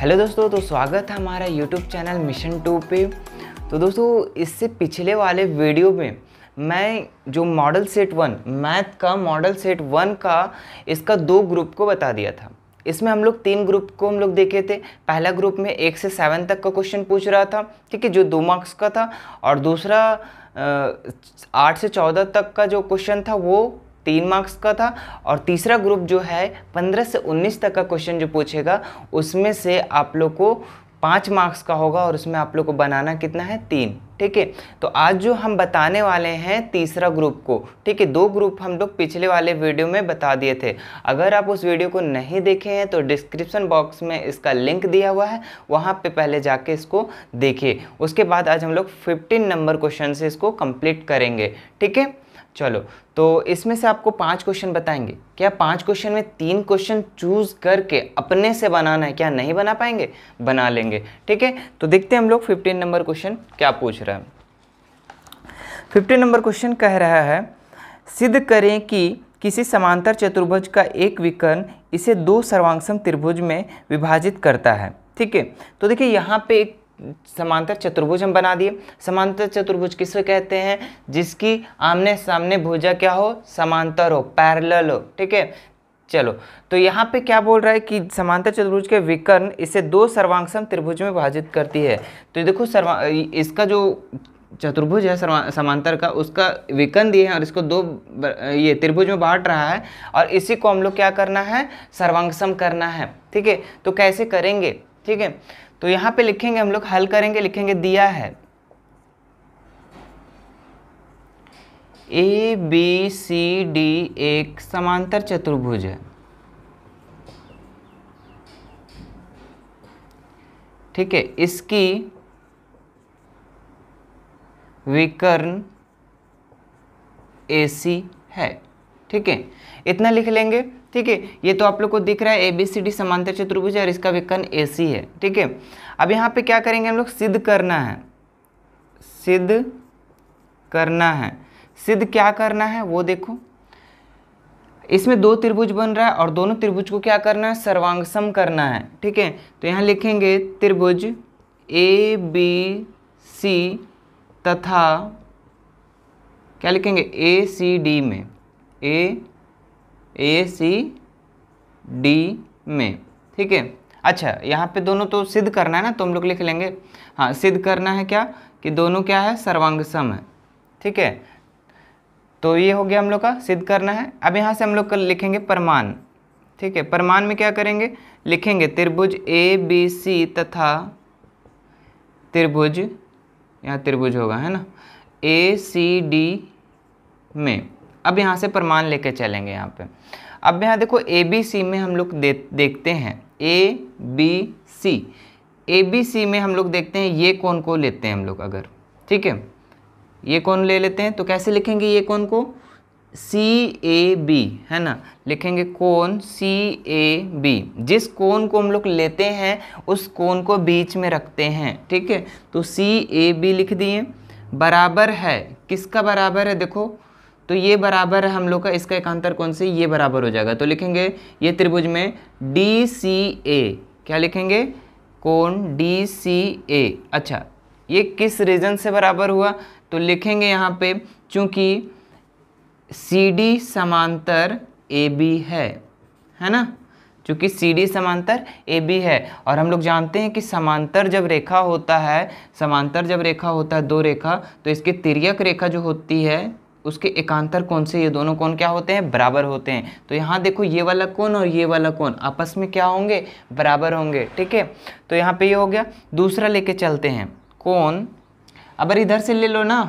hello दोस्तों तो स्वागत है हमारा यूट्यूब चैनल मिशन टू पे तो दोस्तों इससे पिछले वाले वीडियो में मैं जो मॉडल सेट वन मैथ का मॉडल सेट वन का इसका दो ग्रुप को बता दिया था इसमें हम लोग तीन ग्रुप को हम लोग देखे थे पहला ग्रुप में एक से सेवन तक का क्वेश्चन पूछ रहा था ठीक है जो दो मार्क्स का था और दूसरा आठ से चौदह तक का जो क्वेश्चन था वो तीन मार्क्स का था और तीसरा ग्रुप जो है पंद्रह से उन्नीस तक का क्वेश्चन जो पूछेगा उसमें से आप लोग को पाँच मार्क्स का होगा और उसमें आप लोग को बनाना कितना है तीन ठीक है तो आज जो हम बताने वाले हैं तीसरा ग्रुप को ठीक है दो ग्रुप हम लोग पिछले वाले वीडियो में बता दिए थे अगर आप उस वीडियो को नहीं देखे हैं तो डिस्क्रिप्शन बॉक्स में इसका लिंक दिया हुआ है वहाँ पे पहले जाके इसको देखिए उसके बाद आज हम लोग फिफ्टीन नंबर क्वेश्चन से इसको कंप्लीट करेंगे ठीक है चलो तो इसमें से आपको पांच क्वेश्चन बताएंगे क्या पांच क्वेश्चन में तीन क्वेश्चन चूज करके अपने से बनाना है क्या नहीं बना पाएंगे बना लेंगे ठीक है तो देखते हैं हम लोग फिफ्टीन नंबर क्वेश्चन क्या पूछ रहा है फिफ्टीन नंबर क्वेश्चन कह रहा है सिद्ध करें कि किसी समांतर चतुर्भुज का एक विकर्ण इसे दो सर्वांगसम त्रिभुज में विभाजित करता है ठीक है तो देखिए यहाँ पे एक समांतर चतुर्भुज हम बना दिए समांतर चतुर्भुज किसे कहते हैं जिसकी आमने सामने भुजा क्या हो समांतर हो पैरेलल हो ठीक है चलो तो यहाँ पे क्या बोल रहा है कि समांतर चतुर्भुज के विकर्ण इसे दो सर्वांगसम त्रिभुज में विभाजित करती है तो देखो सर्वा इसका जो चतुर्भुज है समांतर का उसका विकर्ण दिए हैं और इसको दो ये त्रिभुज में बांट रहा है और इसी को हम लोग क्या करना है सर्वांगसम करना है ठीक है तो कैसे करेंगे ठीक है तो यहां पे लिखेंगे हम लोग हल करेंगे लिखेंगे दिया है ए बी सी डी एक समांतर चतुर्भुज है ठीक है इसकी विकर्ण ए सी है ठीक है इतना लिख लेंगे ठीक है ये तो आप लोग को दिख रहा है ए बी सी डी समांतर चतुर्भुज है और इसका विकर्ण ए सी है ठीक है अब यहाँ पे क्या करेंगे हम लोग सिद्ध करना है सिद्ध करना है सिद्ध क्या करना है वो देखो इसमें दो त्रिभुज बन रहा है और दोनों त्रिभुज को क्या करना है सर्वांग सम करना है ठीक है तो यहाँ लिखेंगे त्रिभुज ए बी सी तथा क्या लिखेंगे ए सी डी में ए ए सी डी में ठीक है अच्छा यहाँ पे दोनों तो सिद्ध करना है ना तो हम लोग लिख लेंगे हाँ सिद्ध करना है क्या कि दोनों क्या है सर्वांग सम है ठीक है तो ये हो गया हम लोग का सिद्ध करना है अब यहाँ से हम लोग लिखेंगे प्रमाण ठीक है प्रमाण में क्या करेंगे लिखेंगे त्रिभुज ए बी सी तथा त्रिभुज यहाँ त्रिभुज होगा है ना ए सी डी में अब यहाँ से प्रमाण लेके चलेंगे यहाँ पे अब यहाँ देखो ए बी सी में हम लोग दे, देखते हैं ए बी सी ए बी सी में हम लोग देखते हैं ये कौन को लेते हैं हम लोग अगर ठीक है ये कौन ले लेते हैं तो कैसे लिखेंगे ये कौन को सी ए बी है ना लिखेंगे कौन सी ए बी जिस कौन को हम लोग लेते हैं उस कौन को बीच में रखते हैं ठीक है तो सी ए बी लिख दिए बराबर है किसका बराबर है देखो तो ये बराबर है हम लोग का इसका एकांतर कौन से ये बराबर हो जाएगा तो लिखेंगे ये त्रिभुज में डी सी ए क्या लिखेंगे कोण डी सी ए अच्छा ये किस रीजन से बराबर हुआ तो लिखेंगे यहाँ पे चूँकि सी डी समांतर ए बी है है ना क्योंकि सी डी समांतर ए बी है और हम लोग जानते हैं कि समांतर जब रेखा होता है समांतर जब रेखा होता है दो रेखा तो इसकी तिरक रेखा जो होती है उसके एकांतर कोण से ये दोनों कोण क्या होते हैं बराबर होते हैं तो यहाँ देखो ये वाला कोण और ये वाला कोण आपस में क्या होंगे बराबर होंगे ठीक है तो यहाँ पे ये हो गया दूसरा लेके चलते हैं कोण अगर इधर से ले लो ना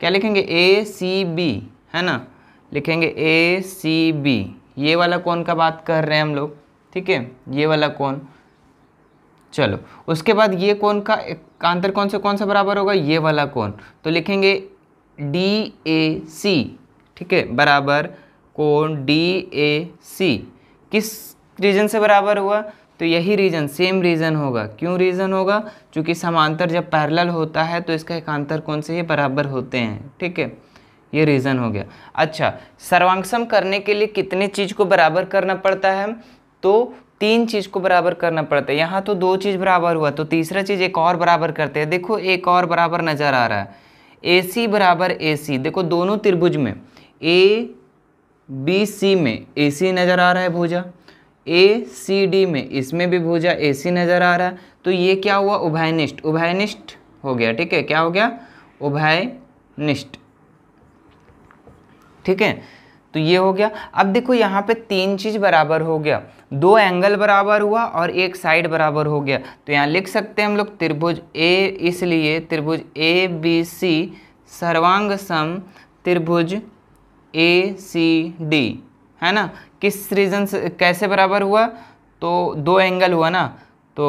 क्या लिखेंगे ए सी बी है ना लिखेंगे ए सी बी ये वाला कौन का बात कर रहे हैं हम लोग ठीक है ये वाला कौन चलो उसके बाद ये कौन का एकांतर कौन से कौन सा बराबर होगा ये वाला कौन तो लिखेंगे डी ए सी ठीक है बराबर कोण डी ए सी किस रीजन से बराबर हुआ तो यही रीजन सेम रीजन होगा क्यों रीजन होगा क्योंकि समांतर जब पैरेलल होता है तो इसका एकांतर कौन से ये बराबर होते हैं ठीक है ये रीज़न हो गया अच्छा सर्वांगसम करने के लिए कितने चीज़ को बराबर करना पड़ता है तो तीन चीज़ को बराबर करना पड़ता है यहाँ तो दो चीज़ बराबर हुआ तो तीसरा चीज़ एक और बराबर करते हैं देखो एक और बराबर नज़र आ रहा है ए सी बराबर ए सी देखो दोनों त्रिभुज में ए बी सी में ए सी नज़र आ रहा है भुजा ए सी डी में इसमें भी भुजा ए सी नज़र आ रहा है तो ये क्या हुआ उभयनिष्ठ उभयनिष्ठ हो गया ठीक है क्या हो गया उभयनिष्ठ ठीक है तो ये हो गया अब देखो यहाँ पे तीन चीज़ बराबर हो गया दो एंगल बराबर हुआ और एक साइड बराबर हो गया तो यहाँ लिख सकते हैं हम लोग त्रिभुज ए इसलिए त्रिभुज ए बी सी सर्वांग सम त्रिभुज ए सी डी है ना किस रीज़न से कैसे बराबर हुआ तो दो एंगल हुआ ना तो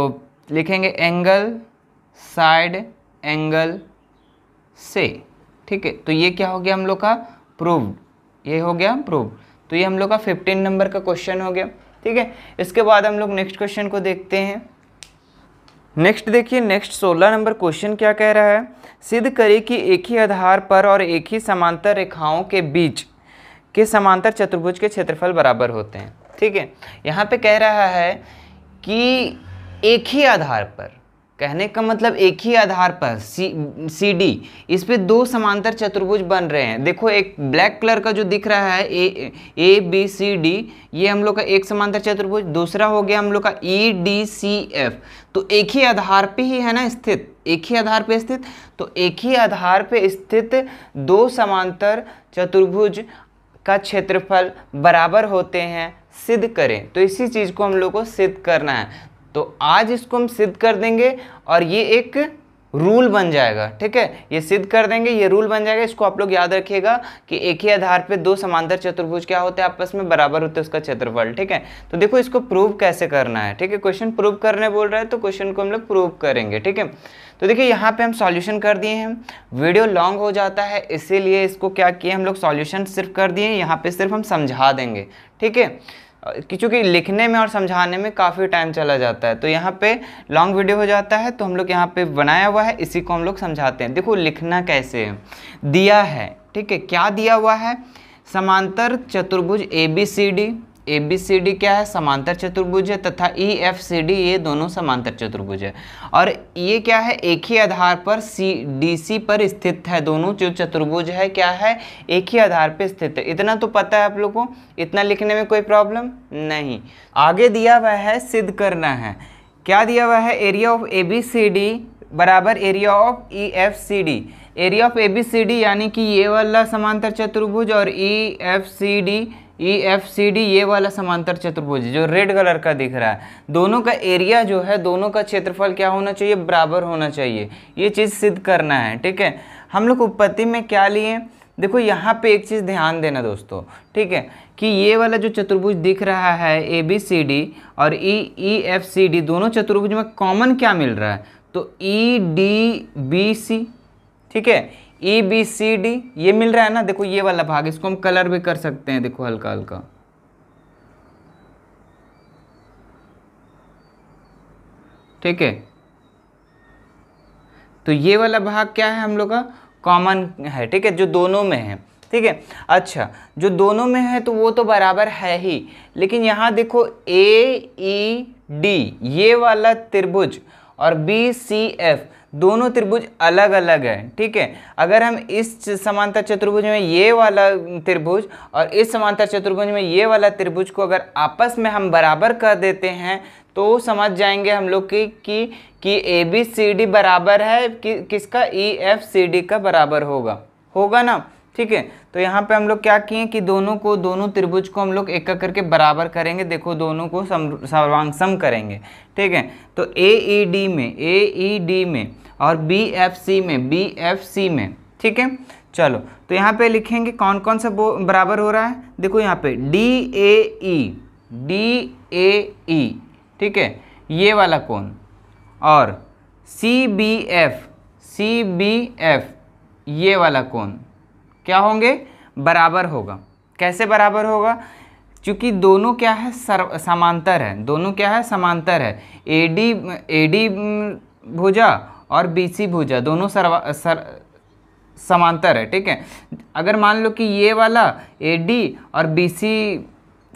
लिखेंगे एंगल साइड एंगल से ठीक है तो ये क्या हो गया हम लोग का प्रूव्ड ये हो गया प्रूव तो ये हम लोग का फिफ्टीन नंबर का क्वेश्चन हो गया ठीक है इसके बाद हम लोग नेक्स्ट क्वेश्चन को देखते हैं नेक्स्ट देखिए नेक्स्ट सोलह नंबर क्वेश्चन क्या कह रहा है सिद्ध करें कि एक ही आधार पर और एक ही समांतर रेखाओं के बीच के समांतर चतुर्भुज के क्षेत्रफल बराबर होते हैं ठीक है यहाँ पे कह रहा है कि एक ही आधार पर कहने का मतलब एक ही आधार पर सी सी डी इस पर दो समांतर चतुर्भुज बन रहे हैं देखो एक ब्लैक कलर का जो दिख रहा है A A B C D ये हम लोग का एक समांतर चतुर्भुज दूसरा हो गया हम लोग का ई डी सी एफ तो एक ही आधार पे ही है ना स्थित एक ही आधार पे स्थित तो एक ही आधार पे स्थित दो समांतर चतुर्भुज का क्षेत्रफल बराबर होते हैं सिद्ध करें तो इसी चीज़ को हम लोग को सिद्ध करना है तो आज इसको हम सिद्ध कर देंगे और ये एक रूल बन जाएगा ठीक है ये सिद्ध कर देंगे ये रूल बन जाएगा इसको आप लोग याद रखिएगा कि एक ही आधार पे दो समांतर चतुर्भुज क्या होते हैं आपस में बराबर होते हैं उसका क्षेत्रफल ठीक है तो देखो इसको प्रूव कैसे करना है ठीक है क्वेश्चन प्रूव करने बोल रहा है तो क्वेश्चन को हम लोग प्रूव करेंगे ठीक है तो देखिए यहाँ पे हम सॉल्यूशन कर दिए हैं वीडियो लॉन्ग हो जाता है इसीलिए इसको क्या किए हम लोग सॉल्यूशन सिर्फ कर दिए यहाँ पे सिर्फ हम समझा देंगे ठीक है क्योंकि लिखने में और समझाने में काफ़ी टाइम चला जाता है तो यहाँ पे लॉन्ग वीडियो हो जाता है तो हम लोग यहाँ पे बनाया हुआ है इसी को हम लोग समझाते हैं देखो लिखना कैसे है दिया है ठीक है क्या दिया हुआ है समांतर चतुर्भुज A B C D A B C D क्या है समांतर चतुर्भुज है तथा ई एफ सी डी ये दोनों समांतर चतुर्भुज है और ये क्या है एक ही आधार पर सी डी सी पर स्थित है दोनों जो चतुर्भुज है क्या है एक ही आधार पर स्थित है इतना तो पता है आप लोग को इतना लिखने में कोई प्रॉब्लम नहीं आगे दिया हुआ है सिद्ध करना है क्या दिया हुआ है area of A B C D बराबर area of E F C D area of A B C D यानी कि ये वाला समांतर चतुर्भुज और E F C D E F C D ये वाला समांतर चतुर्भुज जो रेड कलर का दिख रहा है दोनों का एरिया जो है दोनों का क्षेत्रफल क्या होना चाहिए बराबर होना चाहिए ये चीज़ सिद्ध करना है ठीक है हम लोग उत्पत्ति में क्या लिए देखो यहाँ पे एक चीज़ ध्यान देना दोस्तों ठीक है कि ये वाला जो चतुर्भुज दिख रहा है ए बी सी डी और ई ई एफ सी डी दोनों चतुर्भुज में कॉमन क्या मिल रहा है तो ई डी बी सी ठीक है ए बी सी डी ये मिल रहा है ना देखो ये वाला भाग इसको हम कलर भी कर सकते हैं देखो हल्का हल्का ठीक है तो ये वाला भाग क्या है हम लोग का कॉमन है ठीक है जो दोनों में है ठीक है अच्छा जो दोनों में है तो वो तो बराबर है ही लेकिन यहां देखो ए ई डी ये वाला त्रिभुज और बी सी एफ दोनों त्रिभुज अलग अलग है ठीक है अगर हम इस समांतर चतुर्भुज में ये वाला त्रिभुज और इस समांतर चतुर्भुज में ये वाला त्रिभुज को अगर आपस में हम बराबर कर देते हैं तो समझ जाएंगे हम लोग कि कि कि ए बी सी डी बराबर है कि किसका ई एफ सी डी का बराबर होगा होगा ना ठीक है तो यहाँ पे हम लोग क्या किए कि दोनों को दोनों त्रिभुज को हम लोग एक एक करके बराबर करेंगे देखो दोनों को सर्वांगसम सम करेंगे ठीक है तो ए ई डी में ए ई डी में और बी एफ सी में बी एफ सी में ठीक है चलो तो यहाँ पे लिखेंगे कौन कौन सा बराबर हो रहा है देखो यहाँ पे D A E D A ई ठीक है ये वाला कौन और C B F C B F ये वाला कौन क्या होंगे बराबर होगा कैसे बराबर होगा क्योंकि दोनों क्या है सर समांतर है दोनों क्या है समांतर है ए डी ए डी भुजा और बीसी भुजा दोनों सर्वा सर समांतर है ठीक है अगर मान लो कि ये वाला ए डी और बी सी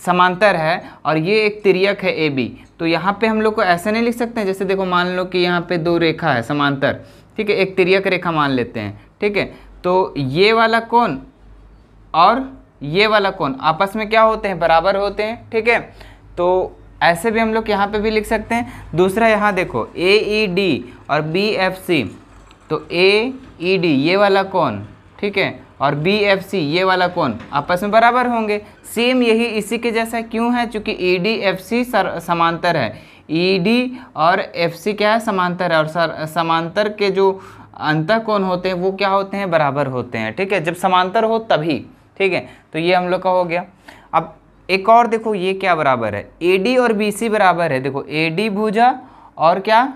समांतर है और ये एक तिरियक है ए बी तो यहाँ पे हम लोग को ऐसे नहीं लिख सकते हैं जैसे देखो मान लो कि यहाँ पे दो रेखा है समांतर ठीक है एक तिरियक रेखा मान लेते हैं ठीक है तो ये वाला कौन और ये वाला कौन आपस में क्या होते हैं बराबर होते हैं ठीक है तो ऐसे भी हम लोग यहाँ पे भी लिख सकते हैं दूसरा यहाँ देखो ए ई डी और बी एफ सी तो ए ई डी ये वाला कौन ठीक है और बी एफ सी ये वाला कौन आपस में बराबर होंगे सेम यही इसी के जैसा क्यों है चूँकि E e D F C समांतर है ई e डी और एफ सी क्या है समांतर है और सर, समांतर के जो अंत कौन होते हैं वो क्या होते हैं बराबर होते हैं ठीक है जब समांतर हो तभी ठीक है तो ये हम लोग का हो गया अब एक और देखो ये क्या बराबर है ए डी और बी सी बराबर है देखो ए डी भूजा और क्या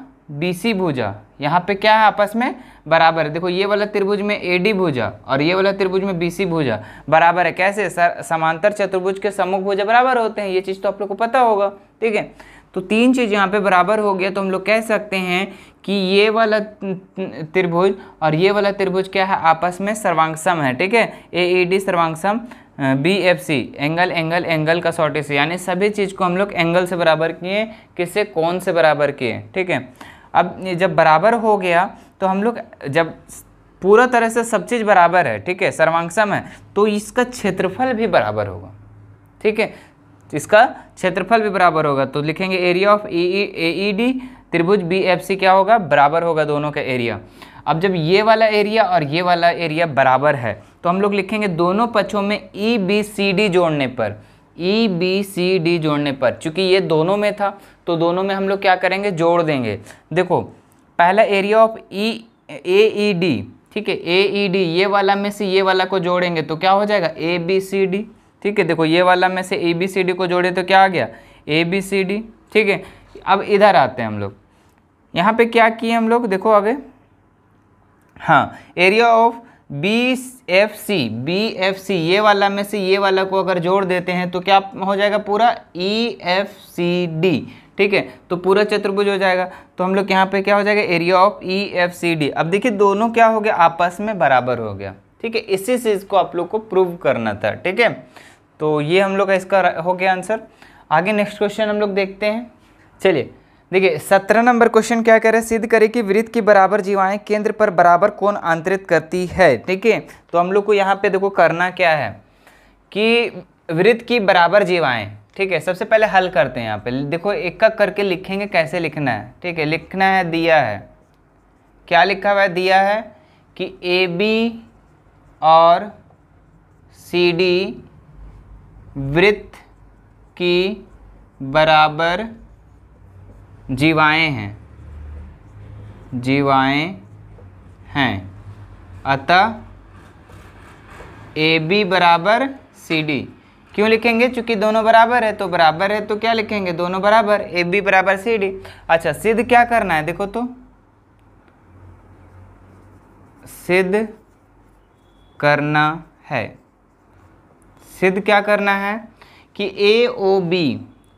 बी सी भूजा यहाँ पे क्या है आपस में बराबर है देखो ये वाला त्रिभुज में ए डी भूजा और ये वाला त्रिभुज में बी सी भूजा बराबर है कैसे सर समांतर चतुर्भुज के सम्मुख भुजा बराबर होते हैं ये चीज़ तो आप लोग को पता होगा ठीक है तो तीन चीज़ यहाँ पे बराबर हो गया तो हम लोग कह सकते हैं कि ये वाला त्रिभुज और ये वाला त्रिभुज क्या है आपस में सर्वांगसम है ठीक है ए ए डी सर्वांगसम B F C angle angle angle का शॉर्टेज यानी सभी चीज़ को हम लोग एंगल से बराबर किए किससे कौन से बराबर किए ठीक है अब जब बराबर हो गया तो हम लोग जब पूरा तरह से सब चीज़ बराबर है ठीक है सर्वांगसम है तो इसका क्षेत्रफल भी बराबर होगा ठीक है इसका क्षेत्रफल भी बराबर होगा तो लिखेंगे area of A E D त्रिभुज बी एफ सी क्या होगा बराबर होगा दोनों का एरिया अब जब ये वाला एरिया और ये वाला एरिया बराबर है तो हम लोग लिखेंगे दोनों पक्षों में ई बी सी डी जोड़ने पर ई बी सी डी जोड़ने पर चूंकि ये दोनों में था तो दोनों में हम लोग क्या करेंगे जोड़ देंगे देखो पहला area of E A E D ठीक है ए ई डी ये वाला में से ये वाला को जोड़ेंगे तो क्या हो जाएगा ए बी सी डी ठीक है देखो ये वाला में से ए बी सी डी को जोड़े तो क्या आ गया ए बी सी डी ठीक है अब इधर आते हैं हम लोग यहाँ पे क्या किए हम लोग देखो आगे हाँ area of B F C B F C ये वाला में से ये वाला को अगर जोड़ देते हैं तो क्या हो जाएगा पूरा ई एफ सी डी ठीक है तो पूरा चतुर्भुज हो जाएगा तो हम लोग यहाँ पे क्या हो जाएगा area of E F C D अब देखिए दोनों क्या हो गया आपस में बराबर हो गया ठीक है इसी चीज़ को आप लोग को प्रूव करना था ठीक है तो ये हम लोग का इसका हो गया आंसर आगे नेक्स्ट क्वेश्चन हम लोग देखते हैं चलिए देखिए सत्रह नंबर क्वेश्चन क्या कह रहे हैं सिद्ध करें कि वृत्त की बराबर जीवाएं केंद्र पर बराबर कौन आंतरित करती है ठीक है तो हम लोग को यहाँ पे देखो करना क्या है कि वृत्त की बराबर जीवाएं ठीक है सबसे पहले हल करते हैं यहाँ पे देखो एक एक करके लिखेंगे कैसे लिखना है ठीक है लिखना है दिया है क्या लिखा हुआ है दिया है कि ए बी और सी डी वृत्त की बराबर जीवाएं हैं जीवाएं हैं अतः ए बी बराबर सी डी क्यों लिखेंगे चूंकि दोनों बराबर है तो बराबर है तो क्या लिखेंगे दोनों बराबर ए बी बराबर सी डी अच्छा सिद्ध क्या करना है देखो तो सिद्ध करना है सिद्ध क्या करना है कि ए ओ बी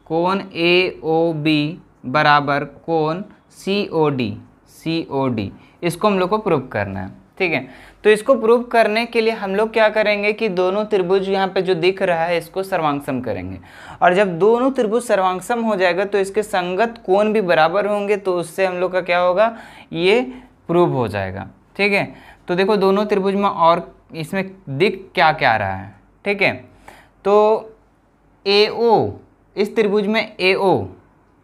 कौन ए ओ बी बराबर कोन सी O D C O D इसको हम लोग को प्रूव करना है ठीक है तो इसको प्रूव करने के लिए हम लोग क्या करेंगे कि दोनों त्रिभुज यहाँ पे जो दिख रहा है इसको सर्वांगसम करेंगे और जब दोनों त्रिभुज सर्वांगसम हो जाएगा तो इसके संगत कोण भी बराबर होंगे तो उससे हम लोग का क्या होगा ये प्रूव हो जाएगा ठीक है तो देखो दोनों त्रिभुज में और इसमें दिख क्या क्या रहा है ठीक है तो ए ओ इस त्रिभुज में ए ओ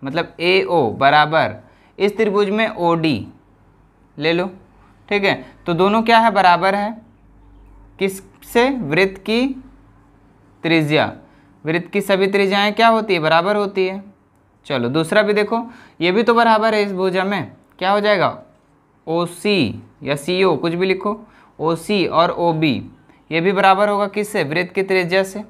मतलब ए ओ बराबर इस त्रिभुज में ओ डी ले लो ठीक है तो दोनों क्या है बराबर है किस से वृत्त की त्रिज्या वृत्त की सभी त्रिज्याएँ क्या होती है बराबर होती है चलो दूसरा भी देखो ये भी तो बराबर है इस भुजा में क्या हो जाएगा ओ सी या सी ओ कुछ भी लिखो ओ सी और ओ बी ये भी बराबर होगा किससे वृत्त की त्रिज्या से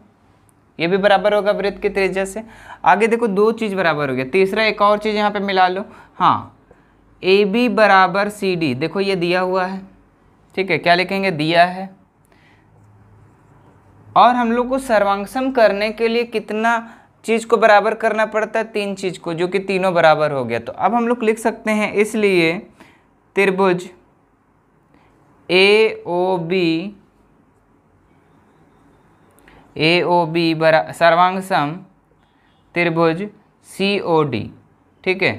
ये भी बराबर होगा वृत्त के त्रिज्या से आगे देखो दो चीज़ बराबर हो गया तीसरा एक और चीज़ यहाँ पे मिला लो हाँ ए बी बराबर सी डी देखो ये दिया हुआ है ठीक है क्या लिखेंगे दिया है और हम लोग को सर्वांगसम करने के लिए कितना चीज़ को बराबर करना पड़ता है तीन चीज़ को जो कि तीनों बराबर हो गया तो अब हम लोग लिख सकते हैं इसलिए त्रिभुज ए ओ बी ए ओ बी बरा सर्वांग सम त्रिभुज सी ओ डी ठीक है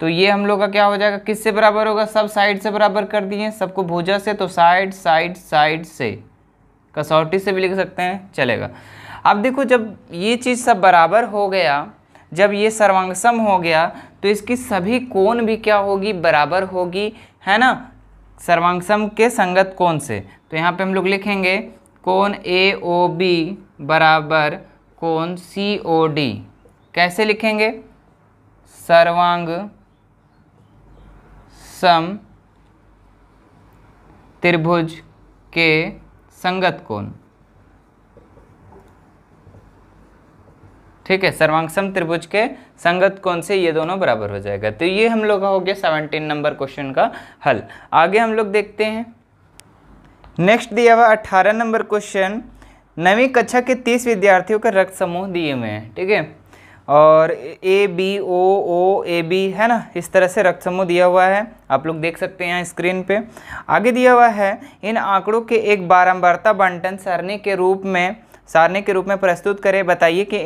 तो ये हम लोग का क्या हो जाएगा किससे बराबर होगा सब साइड से बराबर कर दिए सबको भुजा से तो साइड साइड साइड से कसौटी से भी लिख सकते हैं चलेगा अब देखो जब ये चीज़ सब बराबर हो गया जब ये सर्वांगसम हो गया तो इसकी सभी कोण भी क्या होगी बराबर होगी है ना सर्वांगसम के संगत कोण से तो यहाँ पे हम लोग लिखेंगे कोण ए ओ बी बराबर कोण सी ओ डी कैसे लिखेंगे सर्वांग सम त्रिभुज के संगत कोण ठीक है सर्वांगसम त्रिभुज के संगत कोण से ये दोनों बराबर हो जाएगा तो ये हम लोग का हो गया सेवनटीन नंबर क्वेश्चन का हल आगे हम लोग देखते हैं नेक्स्ट दिया हुआ अट्ठारह नंबर क्वेश्चन नवी कक्षा के तीस विद्यार्थियों के रक्त समूह दिए हुए हैं ठीक है और A B O O A B है ना इस तरह से रक्त समूह दिया हुआ है आप लोग देख सकते हैं यहाँ स्क्रीन पे आगे दिया हुआ है इन आंकड़ों के एक बारंबारता बंटन सारणी के रूप में सारणी के रूप में प्रस्तुत करें बताइए कि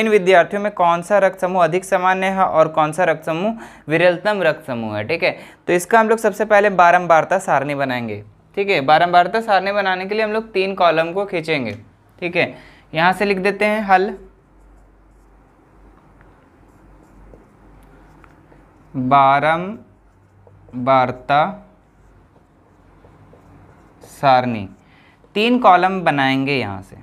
इन विद्यार्थियों में कौन सा रक्त समूह अधिक सामान्य है और कौन सा रक्त समूह विरलतम रक्त समूह है ठीक है तो इसका हम लोग सबसे पहले बारम्बारता सारणी बनाएंगे ठीक है बारंबारता सारणी बनाने के लिए हम लोग तीन कॉलम को खींचेंगे ठीक है यहाँ से लिख देते हैं हल बारता सारणी तीन कॉलम बनाएंगे यहाँ से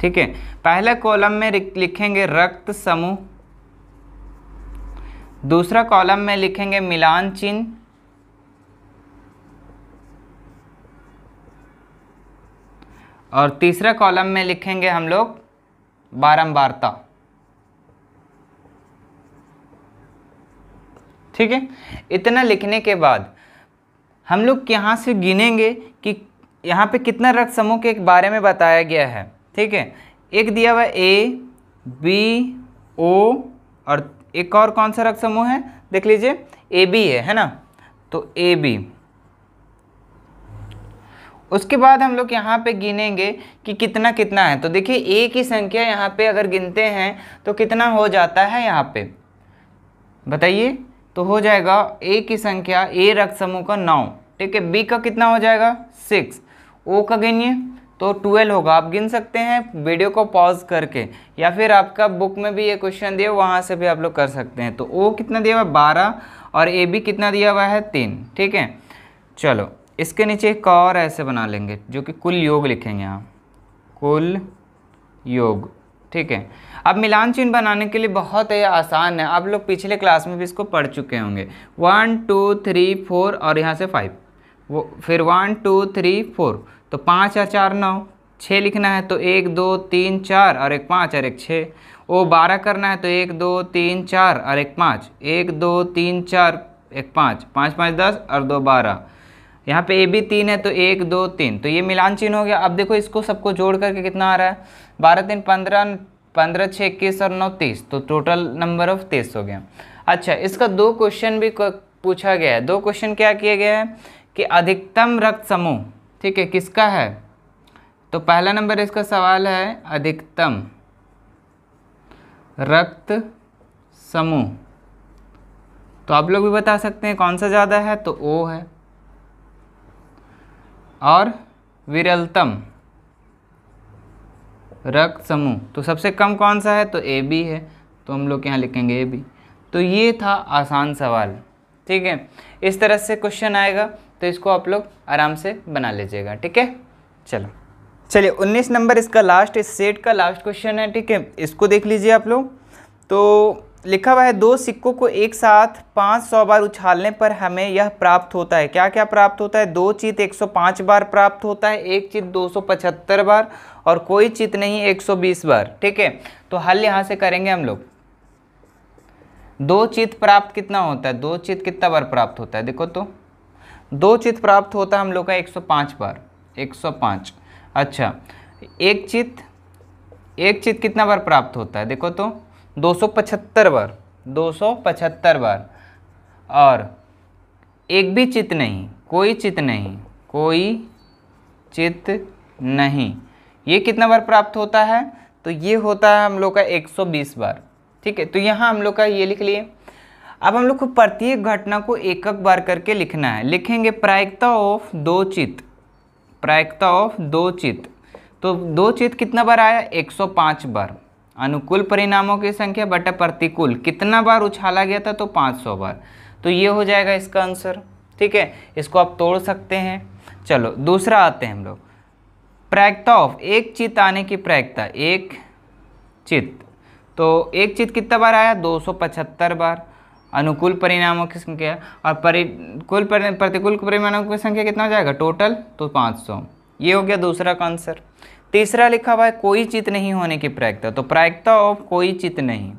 ठीक है पहले कॉलम में लिखेंगे रक्त समूह दूसरा कॉलम में लिखेंगे मिलान चिन्ह और तीसरा कॉलम में लिखेंगे हम लोग बारंबारता ठीक है इतना लिखने के बाद हम लोग यहाँ से गिनेंगे कि यहाँ पे कितना रक्त समूह के बारे में बताया गया है ठीक है एक दिया हुआ ए बी ओ और एक और कौन सा रक्त समूह है देख लीजिए ए बी है है ना तो ए बी उसके बाद हम लोग यहाँ पे गिनेंगे कि कितना कितना है तो देखिए ए की संख्या यहाँ पे अगर गिनते हैं तो कितना हो जाता है यहाँ पे बताइए तो हो जाएगा ए की संख्या ए रक्त समूह का नौ ठीक है बी का कितना हो जाएगा सिक्स ओ का गिनिए तो ट्वेल्व होगा आप गिन सकते हैं वीडियो को पॉज करके या फिर आपका बुक में भी ये क्वेश्चन दिया वहाँ से भी आप लोग कर सकते हैं तो ओ कितना दिया हुआ है बारह और ए बी कितना दिया हुआ है तीन ठीक है चलो इसके नीचे एक और ऐसे बना लेंगे जो कि कुल योग लिखेंगे यहाँ कुल योग ठीक है अब मिलान चिन्ह बनाने के लिए बहुत ही आसान है आप लोग पिछले क्लास में भी इसको पढ़ चुके होंगे वन टू थ्री फोर और यहाँ से फाइव वो फिर वन टू थ्री फोर तो पाँच और चार नौ छः लिखना है तो एक दो तीन चार और एक पाँच और एक छः वो बारह करना है तो एक दो तीन चार और एक पाँच एक दो तीन चार एक पाँच पाँच पाँच दस और दो बारह यहाँ पे ए भी तीन है तो एक दो तीन तो ये मिलान चिन्ह हो गया अब देखो इसको सबको जोड़ करके कितना आ रहा है बारह तीन पंद्रह पंद्रह छः इक्कीस और नौ तीस तो टोटल नंबर ऑफ तीस हो गया अच्छा इसका दो क्वेश्चन भी पूछा गया है दो क्वेश्चन क्या किया गया है कि अधिकतम रक्त समूह ठीक है किसका है तो पहला नंबर इसका सवाल है अधिकतम रक्त समूह तो आप लोग भी बता सकते हैं कौन सा ज़्यादा है तो ओ है और विरलतम रक्त समूह तो सबसे कम कौन सा है तो ए बी है तो हम लोग यहाँ लिखेंगे ए बी तो ये था आसान सवाल ठीक है इस तरह से क्वेश्चन आएगा तो इसको आप लोग आराम से बना लीजिएगा ठीक है चलो चलिए 19 नंबर इसका लास्ट इस सेट का लास्ट क्वेश्चन है ठीक है इसको देख लीजिए आप लोग तो लिखा हुआ है दो सिक्कों को एक साथ 500 बार उछालने पर हमें यह प्राप्त होता है क्या क्या प्राप्त होता है दो चित 105 बार प्राप्त होता है एक चित 275 बार और कोई चित नहीं 120 बार ठीक है तो हल यहाँ से करेंगे हम लोग दो चित प्राप्त कितना होता है दो चित कितना बार प्राप्त होता है देखो तो दो चित्त प्राप्त होता है हम लोग का 105 बार 105 अच्छा एक चित्त एक चित्त कितना बार प्राप्त होता है देखो तो 275 बार 275 बार और एक भी चित्त नहीं कोई चित्त नहीं कोई चित्त नहीं ये कितना बार प्राप्त होता है तो ये होता है हम लोग का 120 बार ठीक है तो यहाँ हम लोग का ये लिख लिए अब हम लोग को प्रत्येक घटना को एक एक बार करके लिखना है लिखेंगे प्रायिकता ऑफ दो चित प्रायिकता ऑफ दो चित तो दो चित कितना बार आया 105 बार अनुकूल परिणामों की संख्या बट प्रतिकूल कितना बार उछाला गया था तो 500 बार तो ये हो जाएगा इसका आंसर ठीक है इसको आप तोड़ सकते हैं चलो दूसरा आते हैं हम लोग प्रायिकता ऑफ एक चित आने की प्रायिकता एक चित तो एक चित कितना बार आया दो बार अनुकूल परिणामों की संख्या और परिकूल प्रतिकूल परिणामों की संख्या कितना हो जाएगा टोटल तो 500 ये हो गया दूसरा का आंसर तीसरा लिखा हुआ है कोई चित नहीं होने की प्रायिकता तो प्रायिकता ऑफ कोई चित नहीं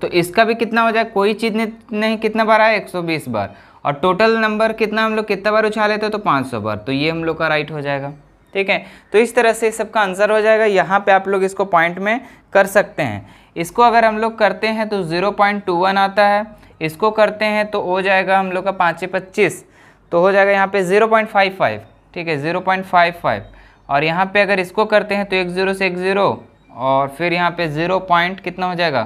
तो इसका भी कितना हो जाए कोई चीज़ नहीं कितना बार आया 120 बार और टोटल नंबर कितना हम लोग कितना बार उछाले थे तो 500 बार तो ये हम लोग का राइट हो जाएगा ठीक है तो इस तरह से सबका आंसर हो जाएगा यहाँ पे आप लोग इसको पॉइंट में कर सकते हैं इसको अगर हम लोग करते हैं तो ज़ीरो पॉइंट टू वन आता है इसको करते हैं तो हो जाएगा हम लोग का पाँच पच्चीस तो हो जाएगा यहाँ पे ज़ीरो पॉइंट फाइव फाइव ठीक है ज़ीरो पॉइंट फाइव फाइव और यहाँ पे अगर इसको करते हैं तो एक ज़ीरो से एक ज़ीरो और फिर यहाँ पे ज़ीरो पॉइंट कितना हो जाएगा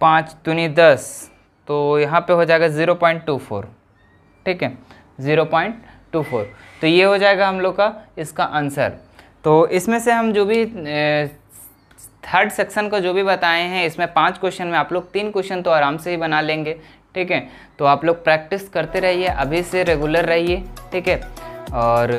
पाँच तुनी दस तो यहाँ पे हो जाएगा ज़ीरो पॉइंट टू फोर ठीक है ज़ीरो पॉइंट टू फोर तो ये हो जाएगा हम लोग का इसका आंसर तो इसमें से हम जो भी थर्ड सेक्शन को जो भी बताए हैं इसमें पांच क्वेश्चन में आप लोग तीन क्वेश्चन तो आराम से ही बना लेंगे ठीक है तो आप लोग प्रैक्टिस करते रहिए अभी से रेगुलर रहिए ठीक है और